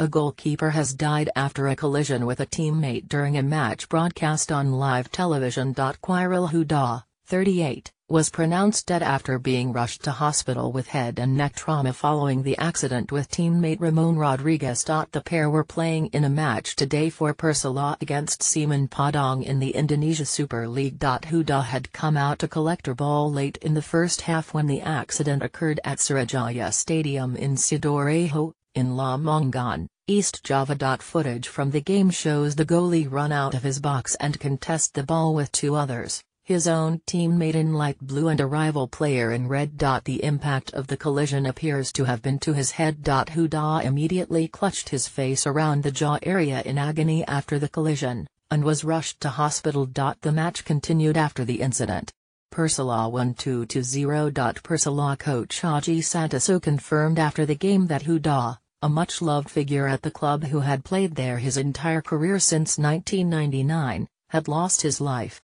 A goalkeeper has died after a collision with a teammate during a match broadcast on live television. Quiril Huda, 38, was pronounced dead after being rushed to hospital with head and neck trauma following the accident with teammate Ramon Rodriguez. The pair were playing in a match today for Persela against Seaman Padang in the Indonesia Super League. Huda had come out to collect a ball late in the first half when the accident occurred at Surajaya Stadium in Sidorejo, in La East Java. Footage from the game shows the goalie run out of his box and contest the ball with two others, his own teammate in light blue and a rival player in red. The impact of the collision appears to have been to his head. Huda immediately clutched his face around the jaw area in agony after the collision, and was rushed to hospital. The match continued after the incident. Persela 1220. Persela coach Haji Santoso confirmed after the game that Huda, a much-loved figure at the club who had played there his entire career since 1999, had lost his life,